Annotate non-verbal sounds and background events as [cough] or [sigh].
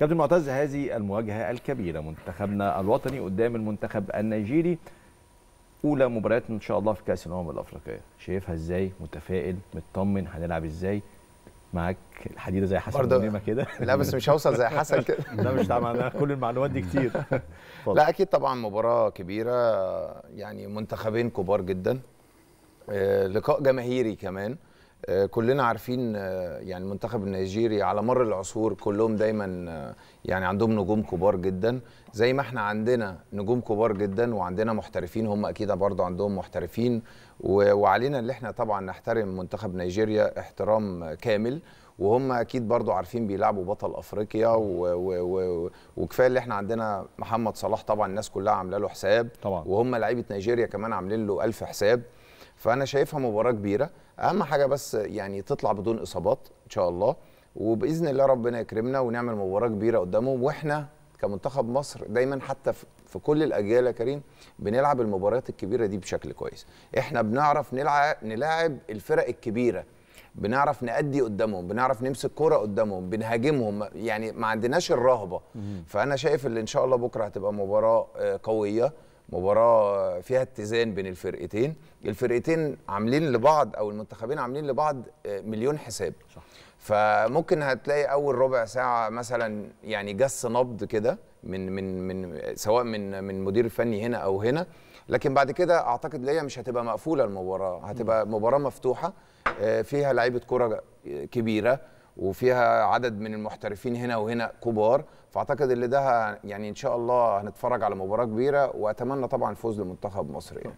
كابتن معتز هذه المواجهه الكبيره منتخبنا الوطني قدام المنتخب النيجيري اولى مباريات ان شاء الله في كاس الامم الافريقيه شايفها ازاي متفائل مطمن هنلعب ازاي معاك الحديده زي حسن برضه كده [laughs] لا بس مش هوصل زي حسن كده [laughs] لا مش طبعا كل المعلومات دي كتير [laughs] لا اكيد طبعا مباراه كبيره يعني منتخبين كبار جدا آه، لقاء جماهيري كمان آه، كلنا عارفين آه، يعني المنتخب النيجيري على مر العصور كلهم دايما آه، يعني عندهم نجوم كبار جدا زي ما احنا عندنا نجوم كبار جدا وعندنا محترفين هم اكيد برضو عندهم محترفين وعلينا اللي احنا طبعا نحترم منتخب نيجيريا احترام كامل وهم اكيد برضو عارفين بيلعبوا بطل افريقيا وكفايه اللي احنا عندنا محمد صلاح طبعا الناس كلها عامله له حساب طبعا. وهم لعيبه نيجيريا كمان عاملين له ألف حساب فانا شايفها مباراه كبيره اهم حاجه بس يعني تطلع بدون اصابات ان شاء الله وباذن الله ربنا يكرمنا ونعمل مباراه كبيره قدامهم واحنا كمنتخب مصر دايما حتى في كل الاجيال يا كريم بنلعب المباريات الكبيره دي بشكل كويس احنا بنعرف نلعب نلاعب الفرق الكبيره بنعرف نأدي قدامهم بنعرف نمسك كرة قدامهم بنهاجمهم يعني ما عندناش الرهبة فأنا شايف اللي إن شاء الله بكرة هتبقى مباراة آه، قوية مباراه فيها اتزان بين الفرقتين الفرقتين عاملين لبعض او المنتخبين عاملين لبعض آه، مليون حساب صح. فممكن هتلاقي اول ربع ساعه مثلا يعني جس نبض كده من من من سواء من من مدير فني هنا او هنا لكن بعد كده اعتقد ليا مش هتبقى مقفوله المباراه هتبقى مباراه مفتوحه آه، فيها لعيبه كره آه، كبيره وفيها عدد من المحترفين هنا وهنا كبار فاعتقد اللي ده يعني ان شاء الله هنتفرج على مباراه كبيره واتمنى طبعا فوز لمنتخب مصر يعني